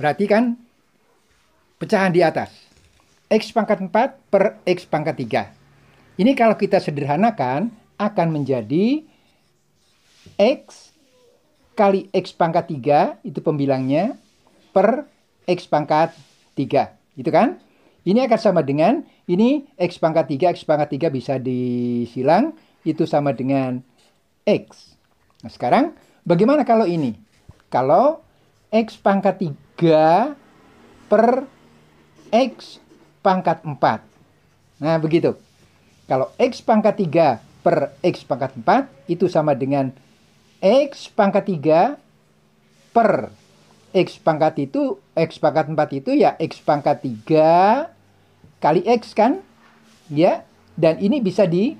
Berarti kan pecahan di atas. X pangkat 4 per X pangkat 3. Ini kalau kita sederhanakan akan menjadi X kali X pangkat 3, itu pembilangnya, per X pangkat 3. Itu kan? Ini akan sama dengan, ini X pangkat 3, X pangkat 3 bisa disilang, itu sama dengan X. Nah, sekarang bagaimana kalau ini? Kalau X pangkat 3, 3 per X pangkat 4. Nah, begitu. Kalau X pangkat 3 per X pangkat 4 itu sama dengan X pangkat 3 per X pangkat itu, X pangkat 4 itu ya X pangkat 3 kali X kan? Ya, dan ini bisa di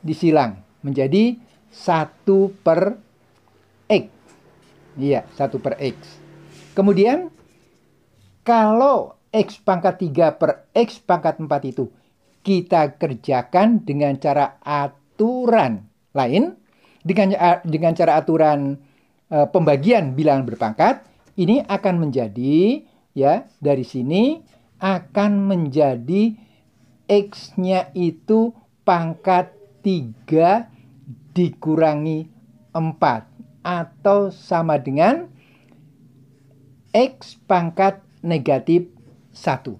disilang menjadi 1 per X. Iya, 1 per X. Kemudian kalau X pangkat 3 per X pangkat 4 itu kita kerjakan dengan cara aturan lain, dengan, dengan cara aturan e, pembagian bilangan berpangkat, ini akan menjadi, ya, dari sini akan menjadi X-nya itu pangkat 3 dikurangi 4 atau sama dengan X pangkat negatif 1.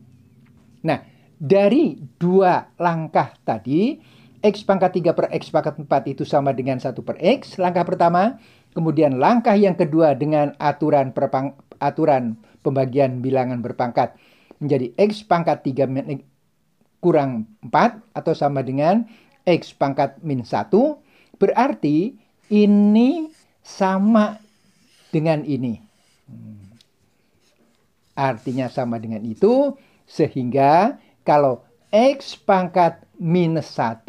Nah, dari dua langkah tadi, X pangkat 3 per X pangkat 4 itu sama dengan 1 per X, langkah pertama. Kemudian langkah yang kedua dengan aturan perpang, aturan pembagian bilangan berpangkat menjadi X pangkat 3 kurang 4 atau sama dengan X pangkat min 1. Berarti ini sama dengan ini. Hmm. Artinya sama dengan itu, sehingga kalau X pangkat minus 1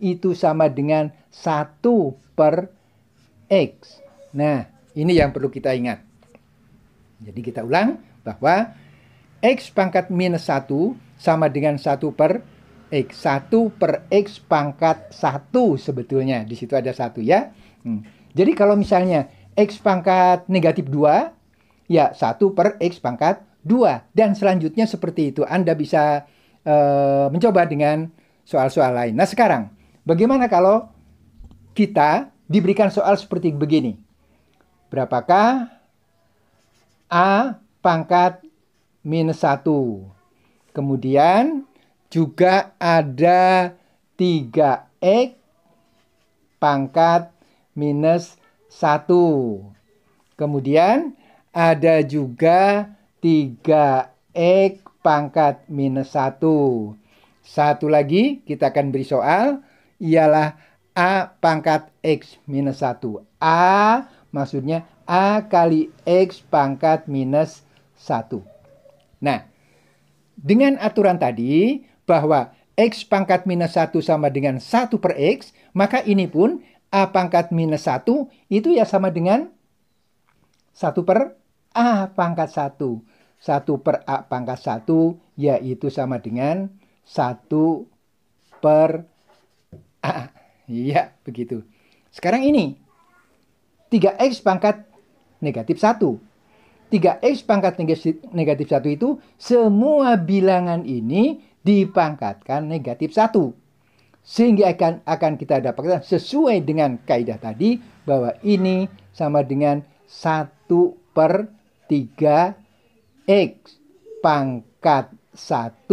itu sama dengan 1 per X. Nah, ini yang perlu kita ingat. Jadi kita ulang bahwa X pangkat minus 1 sama dengan 1 per X. 1 per X pangkat 1 sebetulnya. Di situ ada 1 ya. Hmm. Jadi kalau misalnya X pangkat negatif 2 ya 1 per X pangkat 2. Dan selanjutnya seperti itu. Anda bisa uh, mencoba dengan soal-soal lain. Nah sekarang, bagaimana kalau kita diberikan soal seperti begini? Berapakah A pangkat minus 1? Kemudian juga ada 3X pangkat minus 1. Kemudian ada juga 3X pangkat minus 1. Satu lagi kita akan beri soal ialah A pangkat X minus 1. A maksudnya A kali X pangkat minus 1. Nah, dengan aturan tadi bahwa X pangkat minus 1 sama dengan 1 per X, maka ini pun A pangkat minus 1 itu ya sama dengan 1 per A pangkat 1. 1 per A pangkat 1 yaitu sama dengan 1 per A. Iya, begitu. Sekarang ini, 3X pangkat negatif 1. 3X pangkat negatif 1 itu semua bilangan ini dipangkatkan negatif 1. Sehingga akan, akan kita dapatkan sesuai dengan kaidah tadi bahwa ini sama dengan 1 per 3X pangkat 1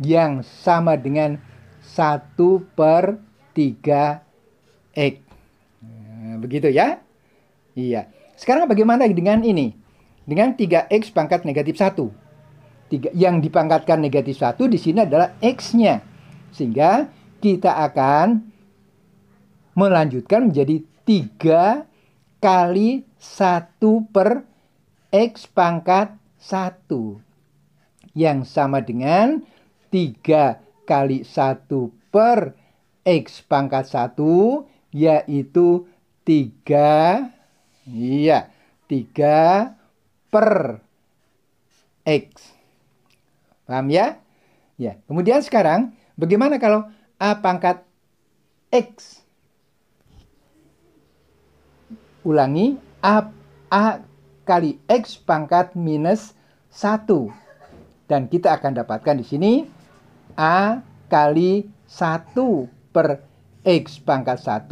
yang sama dengan 1 per 3X. Nah, begitu ya. Iya. Sekarang bagaimana dengan ini? Dengan 3X pangkat negatif 1. 3, yang dipangkatkan negatif 1 di sini adalah X-nya. Sehingga kita akan melanjutkan menjadi 3 kali 1 per X pangkat 1 yang sama dengan 3 kali 1 per X pangkat 1 yaitu 3 iya 3 per X paham ya? ya kemudian sekarang bagaimana kalau A pangkat X ulangi A, A kali X pangkat minus 1. Dan kita akan dapatkan di sini A kali 1 per X pangkat 1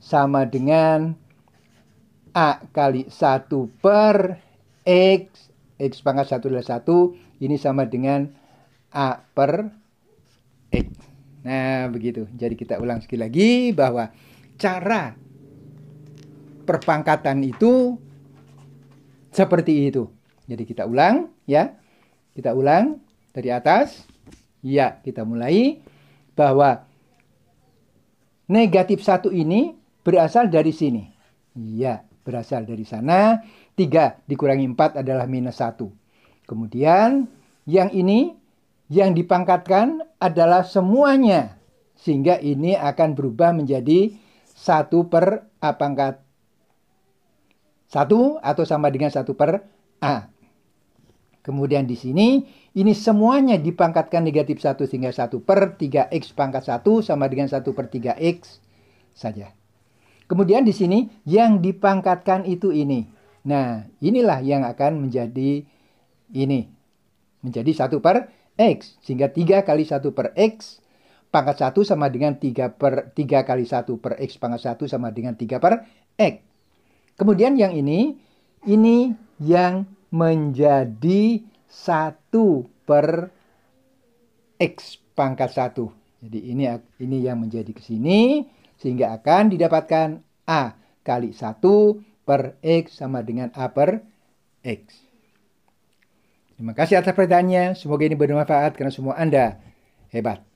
sama dengan A kali 1 per X. X pangkat 1 adalah 1. Ini sama dengan A per X. Nah, begitu. Jadi kita ulang sekali lagi bahwa cara perpangkatan itu seperti itu. Jadi kita ulang ya. Kita ulang dari atas. Ya, kita mulai bahwa negatif satu ini berasal dari sini. Ya, berasal dari sana. Tiga dikurangi empat adalah minus satu. Kemudian yang ini yang dipangkatkan adalah semuanya. Sehingga ini akan berubah menjadi satu per A pangkat 1 atau sama dengan 1 per A. Kemudian di sini, ini semuanya dipangkatkan negatif 1 sehingga 1 per 3x pangkat 1 sama dengan 1 per 3x saja. Kemudian di sini, yang dipangkatkan itu ini. Nah, inilah yang akan menjadi ini. Menjadi 1 per x. Sehingga 3 kali 1 per x pangkat 1 sama dengan 3 per 3 kali 1 per x pangkat 1 sama dengan 3 per x. Kemudian yang ini, ini yang menjadi satu per x pangkat satu. Jadi ini ini yang menjadi ke sini sehingga akan didapatkan a kali satu per x sama dengan a per x. Terima kasih atas pertanyaannya. Semoga ini bermanfaat karena semua Anda hebat.